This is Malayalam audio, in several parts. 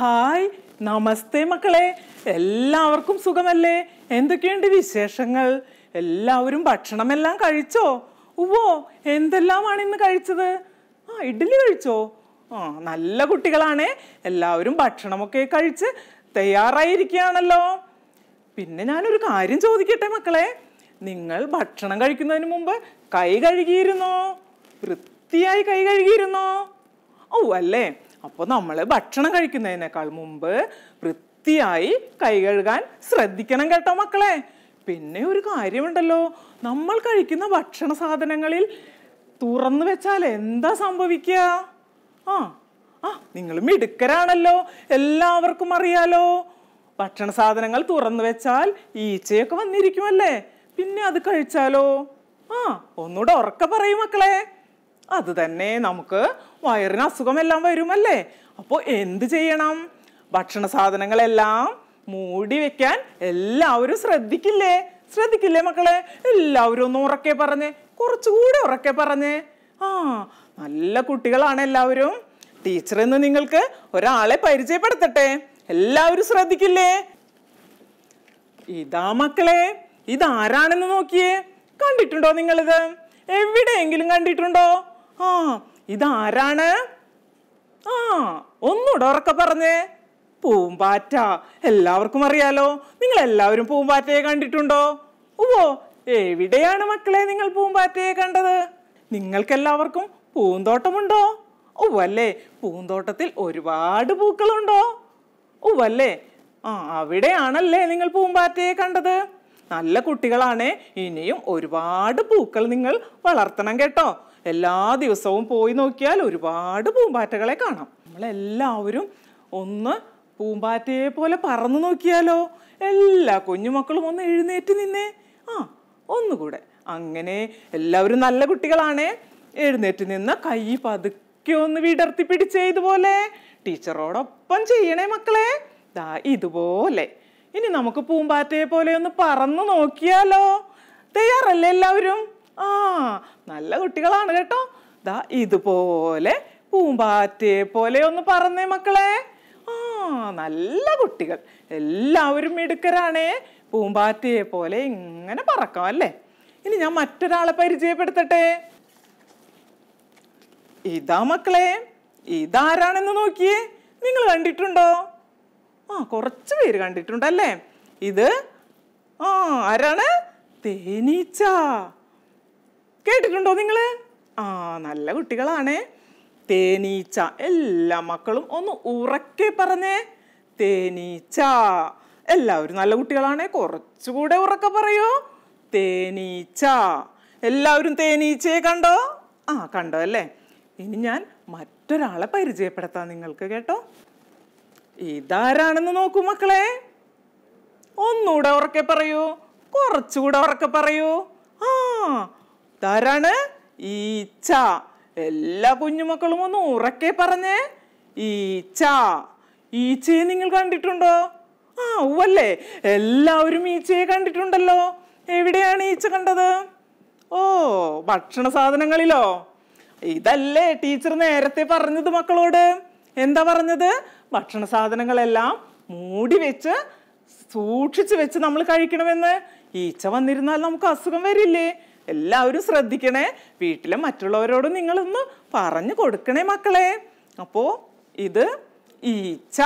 ഹായ് നമസ്തേ മക്കളെ എല്ലാവർക്കും സുഖമല്ലേ എന്തൊക്കെയുണ്ട് വിശേഷങ്ങൾ എല്ലാവരും ഭക്ഷണമെല്ലാം കഴിച്ചോ ഉവോ എന്തെല്ലാമാണ് ഇന്ന് കഴിച്ചത് ആ ഇഡ്ഡലി കഴിച്ചോ ആ നല്ല കുട്ടികളാണേ എല്ലാവരും ഭക്ഷണമൊക്കെ കഴിച്ച് തയ്യാറായിരിക്കുകയാണല്ലോ പിന്നെ ഞാനൊരു കാര്യം ചോദിക്കട്ടെ മക്കളെ നിങ്ങൾ ഭക്ഷണം കഴിക്കുന്നതിന് മുമ്പ് കൈ കഴുകിയിരുന്നോ വൃത്തിയായി കൈ കഴുകിയിരുന്നോ ഓ അല്ലേ അപ്പോൾ നമ്മൾ ഭക്ഷണം കഴിക്കുന്നതിനേക്കാൾ മുമ്പ് വൃത്തിയായി കൈ കഴുകാൻ ശ്രദ്ധിക്കണം കേട്ടോ മക്കളെ പിന്നെ ഒരു കാര്യമുണ്ടല്ലോ നമ്മൾ കഴിക്കുന്ന ഭക്ഷണ സാധനങ്ങളിൽ തുറന്നു വെച്ചാൽ എന്താ സംഭവിക്കുക ആ ആ നിങ്ങൾ മിടുക്കരാണല്ലോ എല്ലാവർക്കും അറിയാലോ ഭക്ഷണ സാധനങ്ങൾ തുറന്നു വെച്ചാൽ ഈച്ചയൊക്കെ വന്നിരിക്കുമല്ലേ പിന്നെ അത് കഴിച്ചാലോ ആ ഒന്നുകൂടെ ഉറക്ക പറയും മക്കളെ അത് തന്നെ നമുക്ക് വയറിന് അസുഖമെല്ലാം വരുമല്ലേ അപ്പോൾ എന്ത് ചെയ്യണം ഭക്ഷണ സാധനങ്ങളെല്ലാം മൂടി വെക്കാൻ എല്ലാവരും ശ്രദ്ധിക്കില്ലേ ശ്രദ്ധിക്കില്ലേ മക്കളെ എല്ലാവരും ഒന്ന് ഉറക്കെ പറഞ്ഞേ കുറച്ചുകൂടെ ഉറക്കെ പറഞ്ഞേ ആ നല്ല കുട്ടികളാണ് എല്ലാവരും ടീച്ചർ എന്ന് നിങ്ങൾക്ക് ഒരാളെ പരിചയപ്പെടുത്തട്ടെ എല്ലാവരും ശ്രദ്ധിക്കില്ലേ ഇതാ മക്കളെ ഇതാരാണെന്ന് നോക്കിയേ കണ്ടിട്ടുണ്ടോ നിങ്ങളിത് എവിടെയെങ്കിലും കണ്ടിട്ടുണ്ടോ ആ ഇതാരാണ് ആ ഒന്നുകൂടെ ഉറക്ക പറഞ്ഞേ പൂമ്പാറ്റ എല്ലാവർക്കും അറിയാലോ നിങ്ങൾ എല്ലാവരും പൂമ്പാറ്റയെ കണ്ടിട്ടുണ്ടോ ഓ എവിടെയാണ് മക്കളെ നിങ്ങൾ പൂമ്പാറ്റയെ കണ്ടത് നിങ്ങൾക്കെല്ലാവർക്കും പൂന്തോട്ടമുണ്ടോ ഓ അല്ലേ പൂന്തോട്ടത്തിൽ ഒരുപാട് പൂക്കളുണ്ടോ ഓ അല്ലേ ആ അവിടെയാണല്ലേ നിങ്ങൾ പൂമ്പാറ്റയെ കണ്ടത് നല്ല കുട്ടികളാണ് ഇനിയും ഒരുപാട് പൂക്കൾ നിങ്ങൾ വളർത്തണം കേട്ടോ എല്ലാ ദിവസവും പോയി നോക്കിയാൽ ഒരുപാട് പൂമ്പാറ്റകളെ കാണാം നമ്മളെല്ലാവരും ഒന്ന് പൂമ്പാറ്റയെ പോലെ പറന്നു നോക്കിയാലോ എല്ലാ കുഞ്ഞുമക്കളും ഒന്ന് എഴുന്നേറ്റ് നിന്നേ ആ ഒന്നുകൂടെ അങ്ങനെ എല്ലാവരും നല്ല കുട്ടികളാണേ എഴുന്നേറ്റ് നിന്ന് കൈ പതുക്കെ ഒന്ന് വിടർത്തി പിടിച്ചേ ഇതുപോലെ ടീച്ചറോടൊപ്പം ചെയ്യണേ മക്കളെ ദാ ഇതുപോലെ ഇനി നമുക്ക് പൂമ്പാറ്റയെ പോലെ ഒന്ന് പറന്നു നോക്കിയാലോ തയ്യാറല്ലേ എല്ലാവരും ആ നല്ല കുട്ടികളാണ് കേട്ടോ ദാ ഇതുപോലെ പൂമ്പാറ്റയെ പോലെ ഒന്ന് പറഞ്ഞേ മക്കളെ ആ നല്ല കുട്ടികൾ എല്ലാവരും മിടുക്കരാണേ പൂമ്പാറ്റയെ പോലെ ഇങ്ങനെ പറക്കാം അല്ലേ ഇനി ഞാൻ മറ്റൊരാളെ പരിചയപ്പെടുത്തട്ടെ ഇതാ മക്കളെ ഇതാരാണെന്ന് നോക്കിയേ നിങ്ങൾ കണ്ടിട്ടുണ്ടോ ആ കുറച്ച് പേര് കണ്ടിട്ടുണ്ടല്ലേ ഇത് ആ ആരാണ് തേനീച്ച കേട്ടിട്ടുണ്ടോ നിങ്ങൾ ആ നല്ല കുട്ടികളാണേ തേനീച്ച എല്ലാ മക്കളും ഒന്ന് ഉറക്കെ പറഞ്ഞേ തേനീച്ച എല്ലാവരും നല്ല കുട്ടികളാണേ കുറച്ചുകൂടെ ഉറക്കെ പറയൂ തേനീച്ച എല്ലാവരും തേനീച്ചയെ കണ്ടോ ആ കണ്ടോ അല്ലേ ഇനി ഞാൻ മറ്റൊരാളെ പരിചയപ്പെടുത്താം നിങ്ങൾക്ക് കേട്ടോ ഇതാരാണെന്ന് നോക്കൂ മക്കളെ ഒന്നുകൂടെ ഉറക്കെ പറയൂ കുറച്ചുകൂടെ ഉറക്കെ പറയൂ ആ ഇത്താരാണ് ഈച്ച എല്ലാ കുഞ്ഞുമക്കളും ഒന്ന് ഉറക്കെ പറഞ്ഞേ ഈച്ച ഈച്ചയെ നിങ്ങൾ കണ്ടിട്ടുണ്ടോ ആ ഉവല്ലേ എല്ലാവരും ഈച്ചയെ കണ്ടിട്ടുണ്ടല്ലോ എവിടെയാണ് ഈച്ച കണ്ടത് ഓ ഭക്ഷണ സാധനങ്ങളിലോ ഇതല്ലേ ടീച്ചർ നേരത്തെ പറഞ്ഞത് മക്കളോട് എന്താ പറഞ്ഞത് ഭക്ഷണ സാധനങ്ങളെല്ലാം മൂടി വെച്ച് സൂക്ഷിച്ചു വെച്ച് നമ്മൾ കഴിക്കണമെന്ന് ഈച്ച വന്നിരുന്നാൽ നമുക്ക് അസുഖം വരില്ലേ എല്ലാവരും ശ്രദ്ധിക്കണേ വീട്ടിലെ മറ്റുള്ളവരോട് നിങ്ങളൊന്ന് പറഞ്ഞു കൊടുക്കണേ മക്കളെ അപ്പോ ഇത് ഈച്ച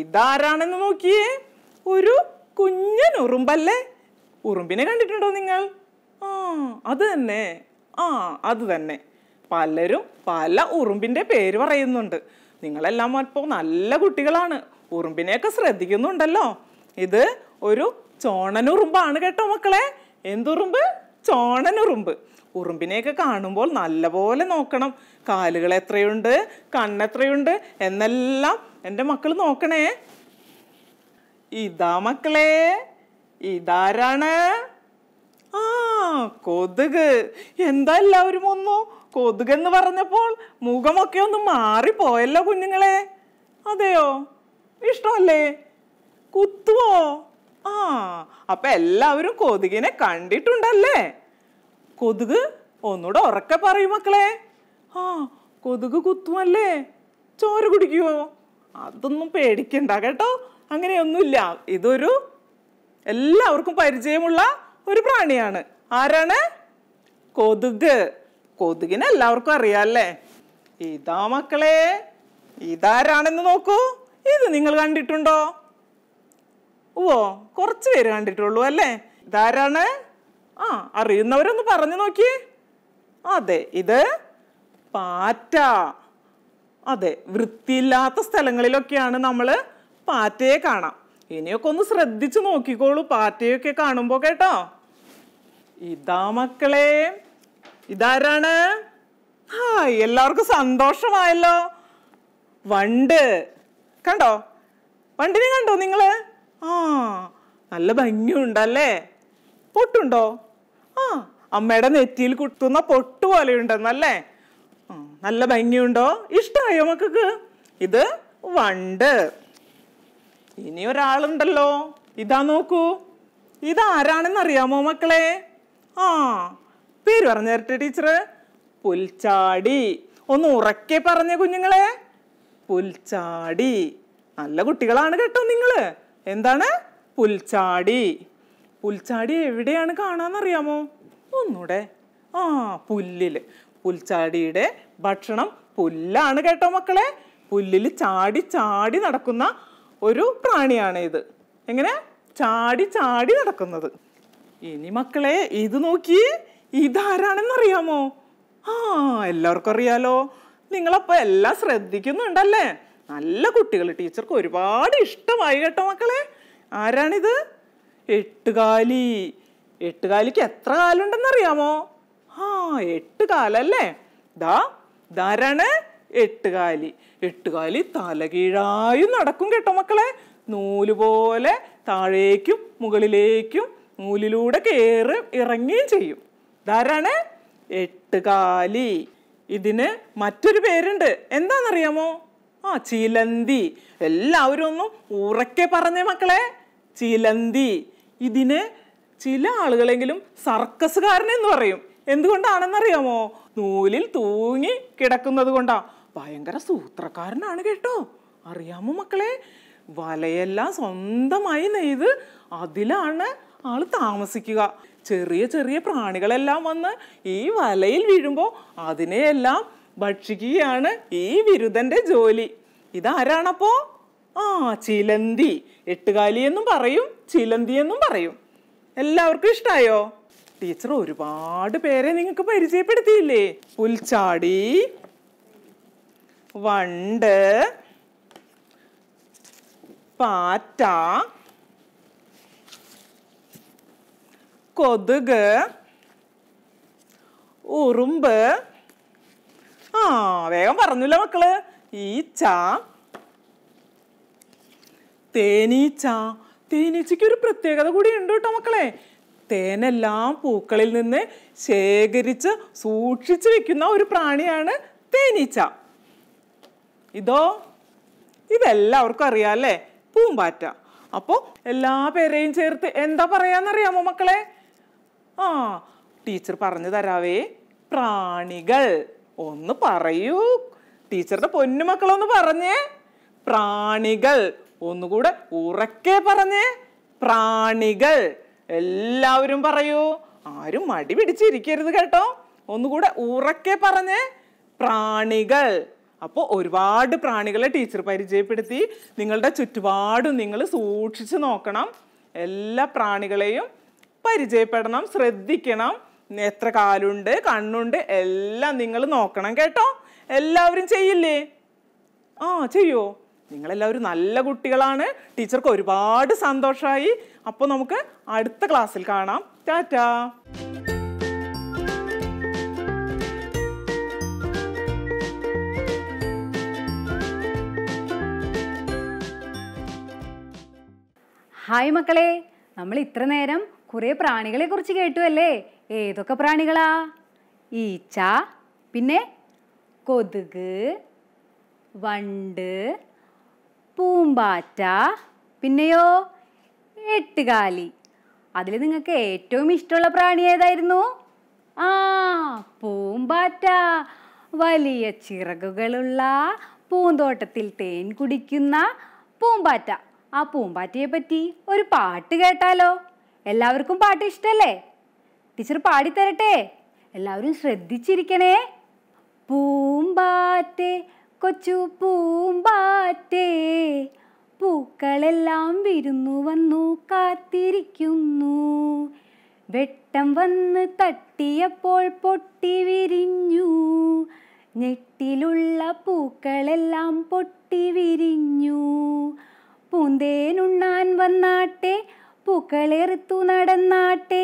ഇതാരാണെന്ന് നോക്കിയേ ഒരു കുഞ്ഞൻ ഉറുമ്പല്ലേ ഉറുമ്പിനെ കണ്ടിട്ടുണ്ടോ നിങ്ങൾ ആ അത് തന്നെ ആ അത് തന്നെ പലരും പല ഉറുമ്പിന്റെ പേര് പറയുന്നുണ്ട് നിങ്ങളെല്ലാം അപ്പോൾ നല്ല കുട്ടികളാണ് ഉറുമ്പിനെയൊക്കെ ശ്രദ്ധിക്കുന്നുണ്ടല്ലോ ഇത് ഒരു ചോണനുറുമ്പാണ് കേട്ടോ മക്കളെ എന്തുറുമ്പ് ചോണനുറുമ്പ് ഉറുമ്പിനെയൊക്കെ കാണുമ്പോൾ നല്ലപോലെ നോക്കണം കാലുകൾ എത്രയുണ്ട് കണ്ണെത്രയുണ്ട് എന്നെല്ലാം എൻ്റെ മക്കൾ നോക്കണേ ഇതാ മക്കളെ ഇതാരാണ് ആ കൊതുക് എന്താ എല്ലാവരും ഒന്നു എന്ന് പറഞ്ഞപ്പോൾ മുഖമൊക്കെ ഒന്ന് മാറിപ്പോയല്ലോ കുഞ്ഞുങ്ങളെ അതെയോ ഇഷ്ടമല്ലേ കുത്തുവോ ആ അപ്പൊ എല്ലാവരും കൊതുകിനെ കണ്ടിട്ടുണ്ടല്ലേ കൊതുക് ഒന്നുകൂടെ ഉറക്കെ പറയും മക്കളെ ആ കൊതുക് കുത്തുമല്ലേ ചോര കുടിക്കുവോ അതൊന്നും പേടിക്കണ്ട കേട്ടോ അങ്ങനെയൊന്നുമില്ല ഇതൊരു എല്ലാവർക്കും പരിചയമുള്ള ഒരു പ്രാണിയാണ് ആരാണ് കൊതുക് കൊതുകിനെ എല്ലാവർക്കും അറിയാല്ലേ ഇതാ മക്കളെ ഇതാരാണെന്ന് നോക്കൂ ഇത് നിങ്ങൾ കണ്ടിട്ടുണ്ടോ ഓ കുറച്ച് പേര് കണ്ടിട്ടുള്ളൂ അല്ലേ ഇതാരാണ് ആ അറിയുന്നവരൊന്ന് പറഞ്ഞു നോക്കിയേ അതെ ഇത് പാറ്റ അതെ വൃത്തിയില്ലാത്ത സ്ഥലങ്ങളിലൊക്കെയാണ് നമ്മൾ പാറ്റയെ കാണാം ഇനിയൊക്കെ ഒന്ന് ശ്രദ്ധിച്ചു നോക്കിക്കോളൂ പാറ്റയൊക്കെ കാണുമ്പോൾ കേട്ടോ ഇതാ മക്കളെ ഇതാരാണ് ആ എല്ലാവർക്കും സന്തോഷമായല്ലോ വണ്ട് കണ്ടോ വണ്ടിനെ കണ്ടോ നിങ്ങള് ആ നല്ല ഭംഗിയുണ്ടല്ലേ പൊട്ടുണ്ടോ ആ അമ്മയുടെ നെറ്റിയിൽ കുത്തുന്ന പൊട്ട് പോലെ ഉണ്ടെന്നല്ലേ നല്ല ഭംഗിയുണ്ടോ ഇഷ്ടമായോ മക്കൾക്ക് ഇത് വണ്ട് ഇനി ഒരാളുണ്ടല്ലോ ഇതാ നോക്കൂ ഇതാരാണെന്ന് അറിയാമോ മക്കളെ ആ പേര് പറഞ്ഞു തരട്ടെ ടീച്ചർ പുൽച്ചാടി ഒന്ന് ഉറക്കെ പറഞ്ഞ കുഞ്ഞുങ്ങളെ പുൽച്ചാടി നല്ല കുട്ടികളാണ് കേട്ടോ നിങ്ങള് എന്താണ് പുൽച്ചാടി പുൽച്ചാടി എവിടെയാണ് കാണാമെന്നറിയാമോ ഒന്നൂടെ ആ പുല്ലിൽ പുൽച്ചാടിയുടെ ഭക്ഷണം പുല്ലാണ് കേട്ടോ മക്കളെ പുല്ലിൽ ചാടി ചാടി നടക്കുന്ന ഒരു പ്രാണിയാണ് ഇത് എങ്ങനെ ചാടി ചാടി നടക്കുന്നത് ഇനി മക്കളെ ഇത് നോക്കി ഇതാരാണെന്നറിയാമോ ആ എല്ലാവർക്കും അറിയാലോ നിങ്ങളപ്പോൾ എല്ലാം ശ്രദ്ധിക്കുന്നുണ്ടല്ലേ നല്ല കുട്ടികൾ ടീച്ചർക്ക് ഒരുപാട് ഇഷ്ടമായി കേട്ടോ മക്കളെ ആരാണിത് എട്ടുകാലി എട്ടുകാലിക്ക് എത്ര കാലുണ്ടെന്നറിയാമോ ആ എട്ടുകാലല്ലേ ദാ ധാരാണ് എട്ടുകാലി എട്ടുകാലി തലകീഴായും നടക്കും കേട്ടോ മക്കളെ നൂല് പോലെ താഴേക്കും മുകളിലേക്കും നൂലിലൂടെ കയറ് ഇറങ്ങുകയും ചെയ്യും ധാരാണ് എട്ടുകാലി ഇതിന് മറ്റൊരു പേരുണ്ട് എന്താണെന്നറിയാമോ ആ ചിലന്തി എല്ലാവരും ഒന്നും ഉറക്കെ പറഞ്ഞേ മക്കളെ ചിലന്തി ഇതിന് ചില ആളുകളെങ്കിലും സർക്കസുകാരൻ എന്ന് പറയും എന്തുകൊണ്ടാണെന്നറിയാമോ നൂലിൽ തൂങ്ങി കിടക്കുന്നത് കൊണ്ടാ ഭയങ്കര സൂത്രക്കാരനാണ് കേട്ടോ അറിയാമോ മക്കളെ വലയെല്ലാം സ്വന്തമായി നെയ്ത് അതിലാണ് ആൾ താമസിക്കുക ചെറിയ ചെറിയ പ്രാണികളെല്ലാം വന്ന് ഈ വലയിൽ വീഴുമ്പോൾ അതിനെയെല്ലാം ഭക്ഷിക്കുകയാണ് ഈ വിരുദ്ധന്റെ ജോലി ഇതാരാണപ്പോ ആ ചിലന്തി എട്ടുകാലി എന്നും പറയും ചിലന്തി എന്നും പറയും എല്ലാവർക്കും ഇഷ്ടായോ ടീച്ചർ ഒരുപാട് പേരെ നിങ്ങൾക്ക് പരിചയപ്പെടുത്തിയില്ലേ പുൽച്ചാടി വണ്ട് പാറ്റ കൊതുക് ഉറുമ്പ് ആ വേഗം പറഞ്ഞില്ല മക്കള് ഈച്ച തേനീച്ച തേനീച്ചയ്ക്ക് ഒരു പ്രത്യേകത കൂടി ഉണ്ട് കേട്ടോ മക്കളെ തേനെല്ലാം പൂക്കളിൽ നിന്ന് ശേഖരിച്ച് സൂക്ഷിച്ചു വെക്കുന്ന ഒരു പ്രാണിയാണ് തേനീച്ച ഇതോ ഇതെല്ലാവർക്കും അറിയാം അല്ലേ പൂമ്പാറ്റ അപ്പോൾ എല്ലാ പേരെയും ചേർത്ത് എന്താ പറയാന്നറിയാമോ മക്കളെ ആ ടീച്ചർ പറഞ്ഞു തരാവേ പ്രാണികൾ ഒന്ന് പറയൂ ടീച്ചറുടെ പൊന്നുമക്കളൊന്ന് പറഞ്ഞേ പ്രാണികൾ ഒന്നുകൂടെ ഉറക്കെ പറഞ്ഞേ പ്രാണികൾ എല്ലാവരും പറയൂ ആരും മടി പിടിച്ചിരിക്കരുത് കേട്ടോ ഒന്നുകൂടെ ഉറക്കെ പറഞ്ഞേ പ്രാണികൾ അപ്പോൾ ഒരുപാട് പ്രാണികളെ ടീച്ചർ പരിചയപ്പെടുത്തി നിങ്ങളുടെ ചുറ്റുപാടും നിങ്ങൾ സൂക്ഷിച്ചു നോക്കണം എല്ലാ പ്രാണികളെയും പരിചയപ്പെടണം ശ്രദ്ധിക്കണം എത്ര കാലുണ്ട് കണ്ണുണ്ട് എല്ലാം നിങ്ങൾ നോക്കണം കേട്ടോ എല്ലാവരും ചെയ്യില്ലേ ആ ചെയ്യോ നിങ്ങളെല്ലാവരും നല്ല കുട്ടികളാണ് ടീച്ചർക്ക് ഒരുപാട് സന്തോഷമായി അപ്പോൾ നമുക്ക് അടുത്ത ക്ലാസ്സിൽ കാണാം ടാറ്റ ഹായ് മക്കളെ നമ്മൾ ഇത്ര നേരം കുറേ പ്രാണികളെ കുറിച്ച് കേട്ടു അല്ലേ ഏതൊക്കെ പ്രാണികളാ ഈച്ച പിന്നെ കൊതുക് വണ്ട് പൂമ്പാറ്റ പിന്നെയോ എട്ടുകാലി അതിൽ നിങ്ങൾക്ക് ഏറ്റവും ഇഷ്ടമുള്ള പ്രാണി ഏതായിരുന്നു ആ പൂമ്പാറ്റ വലിയ ചിറകുകളുള്ള പൂന്തോട്ടത്തിൽ തേൻ കുടിക്കുന്ന പൂമ്പാറ്റ ആ പൂമ്പാറ്റയെ പറ്റി ഒരു പാട്ട് കേട്ടാലോ എല്ലാവർക്കും പാട്ട് ഇഷ്ടമല്ലേ ടീച്ചർ പാടിത്തരട്ടെ എല്ലാവരും ശ്രദ്ധിച്ചിരിക്കണേ പൂമ്പാറ്റേ കൊച്ചു പൂമ്പാറ്റേ പൂക്കളെല്ലാം വിരുന്നു വന്നു കാത്തിരിക്കുന്നു വെട്ടം വന്ന് തട്ടിയപ്പോൾ പൊട്ടി വിരിഞ്ഞു ഞെട്ടിലുള്ള പൂക്കളെല്ലാം പൊട്ടി വിരിഞ്ഞു പൂന്തേനുണ്ണാൻ വന്നാട്ടെ പൂക്കളെറുത്തു നടന്നാട്ടെ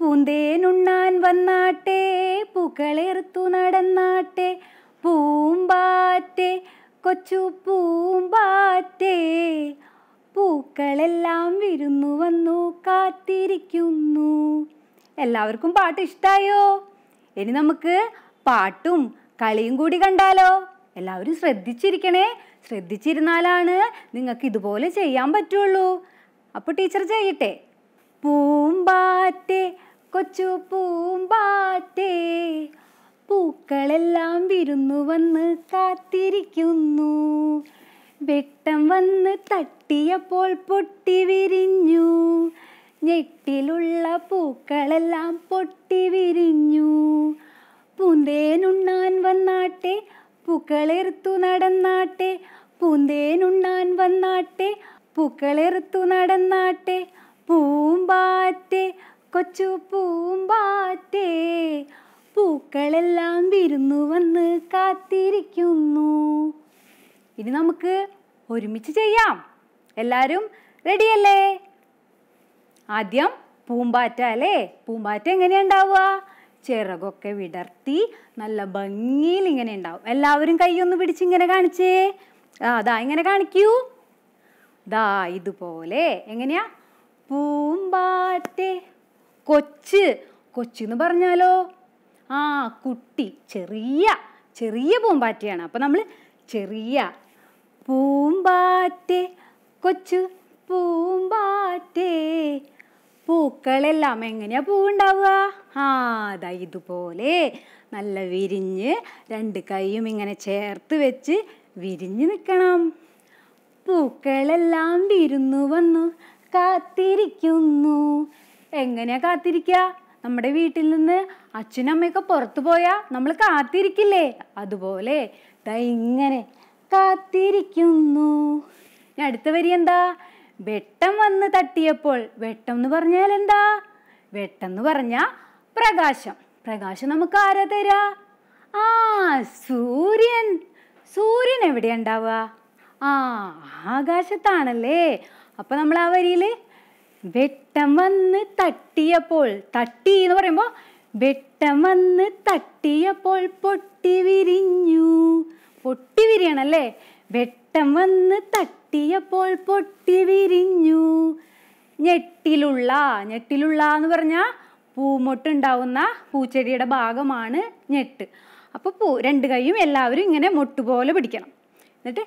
പൂന്തേനുണ്ണാൻ വന്നാട്ടെ പൂക്കളെർത്തു നടന്നാട്ടെ പൂമ്പാറ്റെ കൊച്ചു പൂമ്പാറ്റേ പൂക്കളെല്ലാം വിരുന്നു വന്നു കാത്തിരിക്കുന്നു എല്ലാവർക്കും പാട്ട് ഇഷ്ടായോ ഇനി നമുക്ക് പാട്ടും കളിയും കൂടി കണ്ടാലോ എല്ലാവരും ശ്രദ്ധിച്ചിരിക്കണേ ശ്രദ്ധിച്ചിരുന്നാലാണ് നിങ്ങൾക്ക് ഇതുപോലെ ചെയ്യാൻ പറ്റുള്ളൂ അപ്പോൾ ടീച്ചർ ചെയ്യട്ടെ പൂമ്പാറ്റേ കൊച്ചു പൂമ്പാറ്റേ പൂക്കളെല്ലാം വിരുന്നു വന്ന് കാത്തിരിക്കുന്നു വെട്ടം വന്ന് തട്ടിയപ്പോൾ പൊട്ടി വിരിഞ്ഞു ഞെട്ടിലുള്ള പൂക്കളെല്ലാം പൊട്ടി വിരിഞ്ഞു പൂന്തേനുണ്ണാൻ വന്നാട്ടെ പൂക്കളെറുത്തു നടന്നാട്ടെ പൂന്തേനുണ്ണാൻ വന്നാട്ടെ പൂക്കളെറുത്തു നടന്നാട്ടെ പൂമ്പാറ്റേ കൊച്ചു പൂമ്പാറ്റേ പൂക്കളെല്ലാം വിരുന്നു വന്ന് കാത്തിരിക്കുന്നു ഇനി നമുക്ക് ഒരുമിച്ച് ചെയ്യാം എല്ലാവരും റെഡിയല്ലേ ആദ്യം പൂമ്പാറ്റ അല്ലേ പൂമ്പാറ്റ എങ്ങനെയാണ് ഉണ്ടാവുക ചിറകൊക്കെ വിടർത്തി നല്ല ഭംഗിയിൽ ഇങ്ങനെ ഉണ്ടാവും എല്ലാവരും കൈയൊന്ന് പിടിച്ച് ഇങ്ങനെ കാണിച്ചേ ആ ദാ ഇങ്ങനെ കാണിക്കൂ ദാ ഇതുപോലെ എങ്ങനെയാ പൂമ്പാറ്റെ കൊച്ച് കൊച്ച് എന്ന് പറഞ്ഞാലോ ആ കുട്ടി ചെറിയ ചെറിയ പൂമ്പാറ്റയാണ് അപ്പം നമ്മൾ ചെറിയ പൂമ്പാറ്റെ കൊച്ചു പൂമ്പാറ്റേ പൂക്കളെല്ലാം എങ്ങനെയാ പൂ ഉണ്ടാവുക ആ അതാ ഇതുപോലെ നല്ല വിരിഞ്ഞ് രണ്ട് കൈയും ഇങ്ങനെ ചേർത്ത് വെച്ച് വിരിഞ്ഞ് നിൽക്കണം പൂക്കളെല്ലാം വിരുന്നു വന്നു കാത്തിരിക്കുന്നു എങ്ങനെയാ കാത്തിരിക്കുക നമ്മുടെ വീട്ടിൽ നിന്ന് അച്ഛനമ്മയൊക്കെ പുറത്തു പോയാൽ നമ്മൾ കാത്തിരിക്കില്ലേ അതുപോലെ ഇങ്ങനെ കാത്തിരിക്കുന്നു ഞാൻ അടുത്ത വരി എന്താ വെട്ടം വന്ന് തട്ടിയപ്പോൾ വെട്ടം എന്ന് പറഞ്ഞാൽ എന്താ വെട്ടം എന്ന് പറഞ്ഞാൽ പ്രകാശം പ്രകാശം നമുക്ക് ആരാ തരാ ആ സൂര്യൻ സൂര്യൻ എവിടെയുണ്ടാവുക ആ ആകാശത്താണല്ലേ അപ്പോൾ നമ്മൾ ആ വരിയിൽ വെട്ടം വന്ന് തട്ടിയപ്പോൾ തട്ടി എന്ന് പറയുമ്പോൾ വെട്ടം വന്ന് തട്ടിയപ്പോൾ പൊട്ടി വിരിഞ്ഞു പൊട്ടി വിരിയണല്ലേ വെട്ടം വന്ന് തട്ടിയപ്പോൾ പൊട്ടി വിരിഞ്ഞു ഞെട്ടിലുള്ള ഞെട്ടിലുള്ള എന്ന് പറഞ്ഞാൽ പൂമൊട്ടുണ്ടാവുന്ന പൂച്ചെടിയുടെ ഭാഗമാണ് ഞെട്ട് അപ്പോൾ പൂ രണ്ട് കൈയും എല്ലാവരും ഇങ്ങനെ മൊട്ടുപോലെ പിടിക്കണം എന്നിട്ട്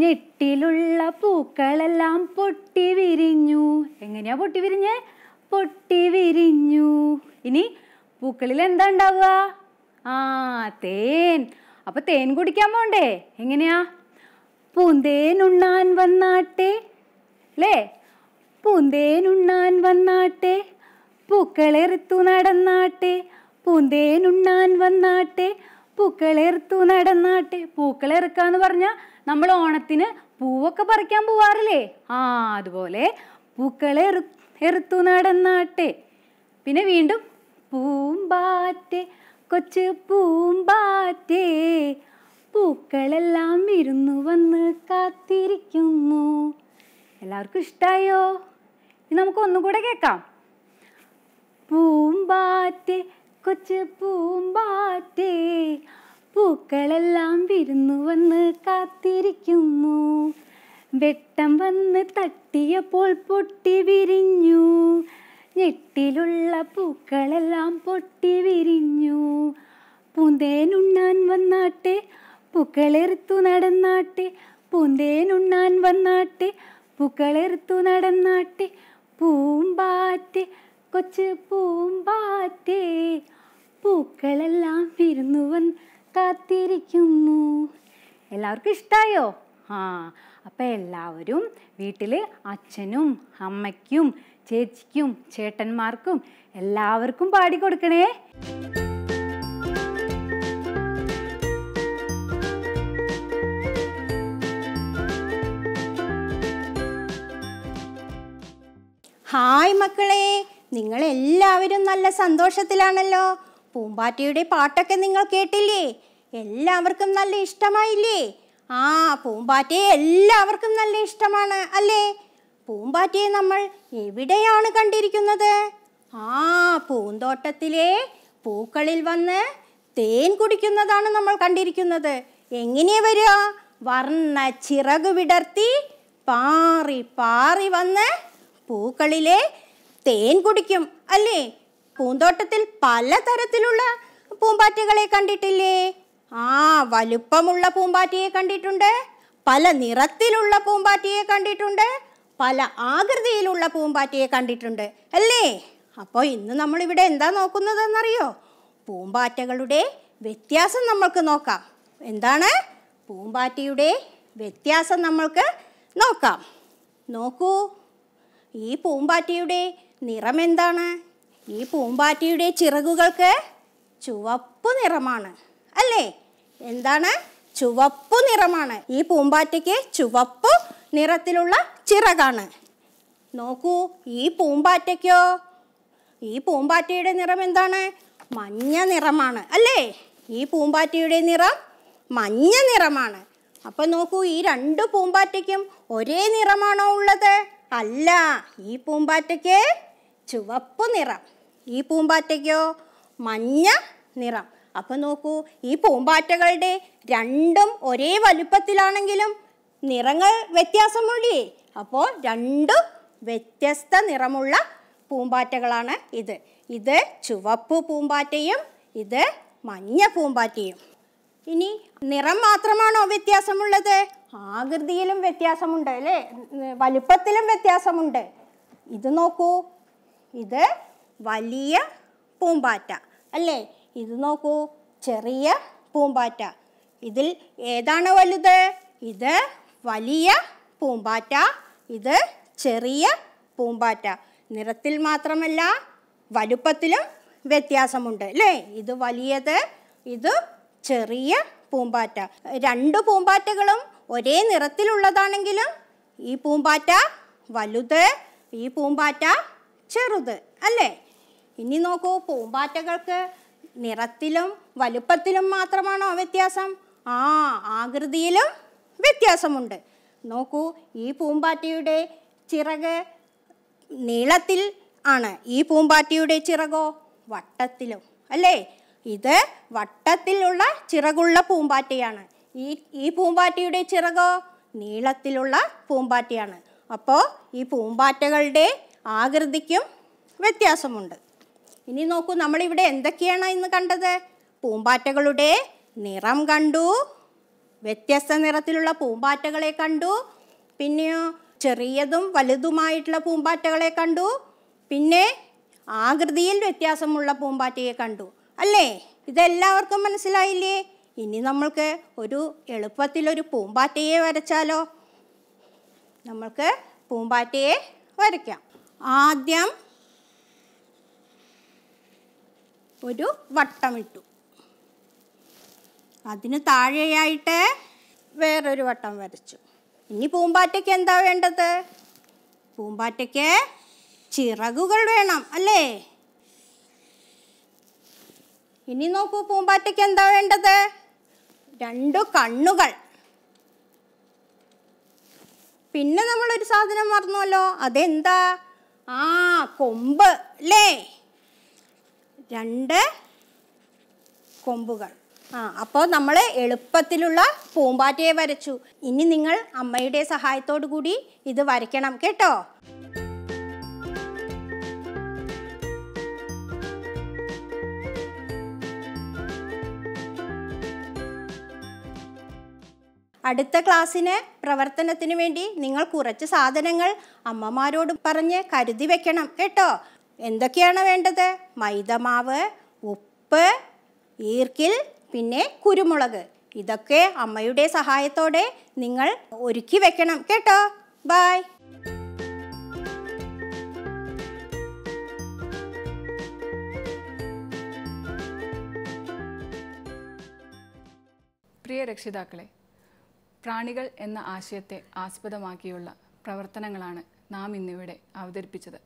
ഞെട്ടിലുള്ള പൂക്കളെല്ലാം പൊട്ടി വിരിഞ്ഞു എങ്ങനെയാ പൊട്ടി വിരിഞ്ഞ് പൊട്ടി വിരിഞ്ഞു ഇനി പൂക്കളിൽ എന്താ ഉണ്ടാവുക ആ തേൻ അപ്പൊ തേൻ കുടിക്കാൻ പോണ്ടേ എങ്ങനെയാ പൂന്തേനുണ്ണാൻ വന്നാട്ടെ അല്ലേ പൂന്തേനുണ്ണാൻ വന്നാട്ടെ പൂക്കളെറുത്തു നടന്നാട്ടെ പൂന്തേനുണ്ണാൻ വന്നാട്ടെ പൂക്കളെർത്തു നടന്നാട്ടെ പൂക്കളെറുക്കുക എന്ന് പറഞ്ഞാൽ നമ്മൾ ഓണത്തിന് പൂവൊക്കെ പറിക്കാൻ പോവാറില്ലേ ആ അതുപോലെ പൂക്കളെ എറുത്തു നടന്നാട്ടെ പിന്നെ വീണ്ടും പൂമ്പാറ്റെ കൊച്ചു പൂമ്പാറ്റേ പൂക്കളെല്ലാം ഇരുന്നു വന്ന് കാത്തിരിക്കുന്നു എല്ലാവർക്കും ഇഷ്ടായോ ഇനി നമുക്ക് ഒന്നുകൂടെ കേൾക്കാം പൂമ്പാറ്റെ കൊച്ചു പൂമ്പാറ്റേ പൂക്കളെല്ലാം വിരുന്നു വന്ന് കാത്തിരിക്കുന്നു വെട്ടം വന്ന് തട്ടിയപ്പോൾ പൊട്ടി വിരിഞ്ഞു ഞെട്ടിലുള്ള പൂക്കളെല്ലാം പൊട്ടി വിരിഞ്ഞു പൂന്തേനുണ്ണാൻ വന്നാട്ടെ പൂക്കളെറുത്തു നടന്നാട്ടെ പൂന്തേനുണ്ണാൻ വന്നാട്ടെ പൂക്കളെറുത്തു നടന്നാട്ടെ പൂമ്പാറ്റെ കൊച്ചു പൂമ്പാറ്റേ പൂക്കളെല്ലാം വിരുന്നുവൻ കാത്തിരിക്കുന്നു എല്ലാവർക്കും ഇഷ്ടായോ ആ അപ്പം എല്ലാവരും വീട്ടിൽ അച്ഛനും അമ്മയ്ക്കും ചേച്ചിക്കും ചേട്ടന്മാർക്കും എല്ലാവർക്കും പാടിക്കൊടുക്കണേ ഹായ് മക്കളെ നിങ്ങൾ എല്ലാവരും നല്ല സന്തോഷത്തിലാണല്ലോ പൂമ്പാറ്റയുടെ പാട്ടൊക്കെ നിങ്ങൾ കേട്ടില്ലേ എല്ലാവർക്കും നല്ല ഇഷ്ടമായില്ലേ ആ പൂമ്പാറ്റയെ എല്ലാവർക്കും നല്ല ഇഷ്ടമാണ് അല്ലേ പൂമ്പാറ്റയെ നമ്മൾ എവിടെയാണ് കണ്ടിരിക്കുന്നത് ആ പൂന്തോട്ടത്തിലെ പൂക്കളിൽ വന്ന് തേൻ കുടിക്കുന്നതാണ് നമ്മൾ കണ്ടിരിക്കുന്നത് എങ്ങനെ വരിക വർണ്ണ ചിറക് വിടർത്തി പാറി പാറി വന്ന് പൂക്കളിലെ തേൻ കുടിക്കും അല്ലേ പൂന്തോട്ടത്തിൽ പലതരത്തിലുള്ള പൂമ്പാറ്റകളെ കണ്ടിട്ടില്ലേ ആ വലുപ്പമുള്ള പൂമ്പാറ്റയെ കണ്ടിട്ടുണ്ട് പല നിറത്തിലുള്ള പൂമ്പാറ്റയെ കണ്ടിട്ടുണ്ട് പല ആകൃതിയിലുള്ള പൂമ്പാറ്റയെ കണ്ടിട്ടുണ്ട് അല്ലേ അപ്പോൾ ഇന്ന് നമ്മൾ ഇവിടെ എന്താ നോക്കുന്നതെന്നറിയോ പൂമ്പാറ്റകളുടെ വ്യത്യാസം നമ്മൾക്ക് നോക്കാം എന്താണ് പൂമ്പാറ്റയുടെ വ്യത്യാസം നമ്മൾക്ക് നോക്കാം നോക്കൂ ഈ പൂമ്പാറ്റയുടെ നിറം എന്താണ് ഈ പൂമ്പാറ്റയുടെ ചിറകുകൾക്ക് ചുവപ്പ് നിറമാണ് അല്ലേ എന്താണ് ചുവപ്പ് നിറമാണ് ഈ പൂമ്പാറ്റയ്ക്ക് ചുവപ്പ് നിറത്തിലുള്ള ചിറകാണ് നോക്കൂ ഈ പൂമ്പാറ്റയ്ക്കോ ഈ പൂമ്പാറ്റയുടെ നിറം എന്താണ് മഞ്ഞ നിറമാണ് അല്ലേ ഈ പൂമ്പാറ്റയുടെ നിറം മഞ്ഞ നിറമാണ് അപ്പൊ നോക്കൂ ഈ രണ്ട് പൂമ്പാറ്റയ്ക്കും ഒരേ നിറമാണോ ഉള്ളത് അല്ല ഈ പൂമ്പാറ്റയ്ക്ക് ചുവപ്പ് നിറം ഈ പൂമ്പാറ്റയ്ക്കോ മഞ്ഞ നിറം അപ്പം നോക്കൂ ഈ പൂമ്പാറ്റകളുടെ രണ്ടും ഒരേ വലുപ്പത്തിലാണെങ്കിലും നിറങ്ങൾ വ്യത്യാസമുള്ളേ അപ്പോൾ രണ്ട് വ്യത്യസ്ത നിറമുള്ള പൂമ്പാറ്റകളാണ് ഇത് ഇത് ചുവപ്പ് പൂമ്പാറ്റയും ഇത് മഞ്ഞ പൂമ്പാറ്റയും ഇനി നിറം മാത്രമാണോ വ്യത്യാസമുള്ളത് ആകൃതിയിലും വ്യത്യാസമുണ്ട് അല്ലേ വലുപ്പത്തിലും വ്യത്യാസമുണ്ട് ഇത് നോക്കൂ ഇത് വലിയ പൂമ്പാറ്റ അല്ലേ ഇത് നോക്കൂ ചെറിയ പൂമ്പാറ്റ ഇതിൽ ഏതാണ് വലുത് ഇത് വലിയ പൂമ്പാറ്റ ഇത് ചെറിയ പൂമ്പാറ്റ നിറത്തിൽ മാത്രമല്ല വലുപ്പത്തിലും വ്യത്യാസമുണ്ട് അല്ലേ ഇത് വലിയത് ഇത് ചെറിയ പൂമ്പാറ്റ രണ്ട് പൂമ്പാറ്റകളും ഒരേ നിറത്തിലുള്ളതാണെങ്കിലും ഈ പൂമ്പാറ്റ വലുത് ഈ പൂമ്പാറ്റ ചെറുത് അല്ലേ ഇനി നോക്കൂ പൂമ്പാറ്റകൾക്ക് നിറത്തിലും വലുപ്പത്തിലും മാത്രമാണോ വ്യത്യാസം ആ ആകൃതിയിലും വ്യത്യാസമുണ്ട് നോക്കൂ ഈ പൂമ്പാറ്റയുടെ ചിറക് നീളത്തിൽ ആണ് ഈ പൂമ്പാറ്റയുടെ ചിറകോ വട്ടത്തിലും അല്ലേ ഇത് വട്ടത്തിലുള്ള ചിറകുള്ള പൂമ്പാറ്റയാണ് ഈ ഈ പൂമ്പാറ്റയുടെ ചിറകോ നീളത്തിലുള്ള പൂമ്പാറ്റയാണ് അപ്പോൾ ഈ പൂമ്പാറ്റകളുടെ ആകൃതിക്കും വ്യത്യാസമുണ്ട് ഇനി നോക്കൂ നമ്മളിവിടെ എന്തൊക്കെയാണ് ഇന്ന് കണ്ടത് പൂമ്പാറ്റകളുടെ നിറം കണ്ടു വ്യത്യസ്ത നിറത്തിലുള്ള പൂമ്പാറ്റകളെ കണ്ടു പിന്നെയോ ചെറിയതും വലുതുമായിട്ടുള്ള പൂമ്പാറ്റകളെ കണ്ടു പിന്നെ ആകൃതിയിൽ വ്യത്യാസമുള്ള പൂമ്പാറ്റയെ കണ്ടു അല്ലേ ഇതെല്ലാവർക്കും മനസ്സിലായില്ലേ ഇനി നമ്മൾക്ക് ഒരു എളുപ്പത്തിലൊരു പൂമ്പാറ്റയെ വരച്ചാലോ നമ്മൾക്ക് പൂമ്പാറ്റയെ വരയ്ക്കാം ആദ്യം ഒരു വട്ടമിട്ടു അതിന് താഴെയായിട്ട് വേറൊരു വട്ടം വരച്ചു ഇനി പൂമ്പാറ്റയ്ക്ക് എന്താ വേണ്ടത് പൂമ്പാറ്റയ്ക്ക് ചിറകുകൾ വേണം അല്ലേ ഇനി നോക്കൂ പൂമ്പാറ്റയ്ക്ക് എന്താ വേണ്ടത് രണ്ടു കണ്ണുകൾ പിന്നെ നമ്മളൊരു സാധനം മറന്നുവല്ലോ അതെന്താ ആ കൊമ്പ് അല്ലേ രണ്ട് കൊമ്പുകൾ ആ അപ്പോൾ നമ്മൾ എളുപ്പത്തിലുള്ള പൂമ്പാറ്റയെ വരച്ചു ഇനി നിങ്ങൾ അമ്മയുടെ സഹായത്തോടു കൂടി ഇത് വരയ്ക്കണം കേട്ടോ അടുത്ത ക്ലാസ്സിന് പ്രവർത്തനത്തിന് വേണ്ടി നിങ്ങൾ കുറച്ച് സാധനങ്ങൾ അമ്മമാരോട് പറഞ്ഞ് കരുതി വെക്കണം കേട്ടോ എന്തൊക്കെയാണ് വേണ്ടത് മൈദമാവ് ഉപ്പ് ഈർക്കിൽ പിന്നെ കുരുമുളക് ഇതൊക്കെ അമ്മയുടെ സഹായത്തോടെ നിങ്ങൾ ഒരുക്കി വെക്കണം കേട്ടോ ബായ് പ്രിയ രക്ഷിതാക്കളെ പ്രാണികൾ എന്ന ആശയത്തെ ആസ്പദമാക്കിയുള്ള പ്രവർത്തനങ്ങളാണ് നാം ഇന്നിവിടെ അവതരിപ്പിച്ചത്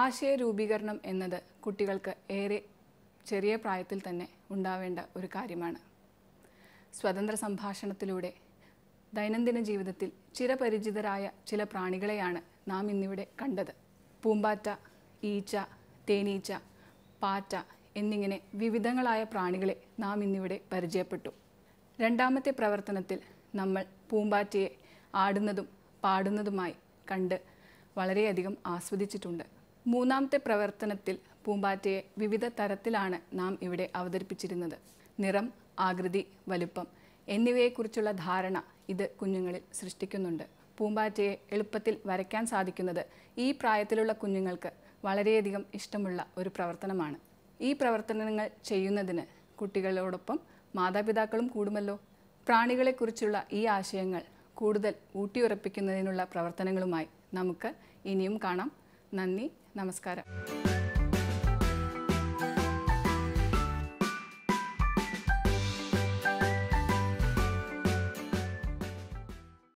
ആശയ രൂപീകരണം എന്നത് കുട്ടികൾക്ക് ഏറെ ചെറിയ പ്രായത്തിൽ തന്നെ ഉണ്ടാവേണ്ട ഒരു കാര്യമാണ് സ്വതന്ത്ര സംഭാഷണത്തിലൂടെ ദൈനംദിന ജീവിതത്തിൽ ചിരപരിചിതരായ ചില പ്രാണികളെയാണ് നാം ഇന്നിവിടെ കണ്ടത് പൂമ്പാറ്റ ഈച്ച തേനീച്ച പാറ്റ എന്നിങ്ങനെ വിവിധങ്ങളായ പ്രാണികളെ നാം ഇന്നിവിടെ പരിചയപ്പെട്ടു രണ്ടാമത്തെ പ്രവർത്തനത്തിൽ നമ്മൾ പൂമ്പാറ്റയെ ആടുന്നതും പാടുന്നതുമായി കണ്ട് വളരെയധികം ആസ്വദിച്ചിട്ടുണ്ട് മൂന്നാമത്തെ പ്രവർത്തനത്തിൽ പൂമ്പാറ്റയെ വിവിധ തരത്തിലാണ് നാം ഇവിടെ അവതരിപ്പിച്ചിരുന്നത് നിറം ആകൃതി വലുപ്പം എന്നിവയെക്കുറിച്ചുള്ള ധാരണ ഇത് കുഞ്ഞുങ്ങളിൽ സൃഷ്ടിക്കുന്നുണ്ട് പൂമ്പാറ്റയെ എളുപ്പത്തിൽ വരയ്ക്കാൻ സാധിക്കുന്നത് ഈ പ്രായത്തിലുള്ള കുഞ്ഞുങ്ങൾക്ക് വളരെയധികം ഇഷ്ടമുള്ള ഒരു പ്രവർത്തനമാണ് ഈ പ്രവർത്തനങ്ങൾ ചെയ്യുന്നതിന് കുട്ടികളോടൊപ്പം മാതാപിതാക്കളും കൂടുമല്ലോ പ്രാണികളെക്കുറിച്ചുള്ള ഈ ആശയങ്ങൾ കൂടുതൽ ഊട്ടിയുറപ്പിക്കുന്നതിനുള്ള പ്രവർത്തനങ്ങളുമായി നമുക്ക് ഇനിയും കാണാം നന്ദി ನಮಸ್ಕಾರ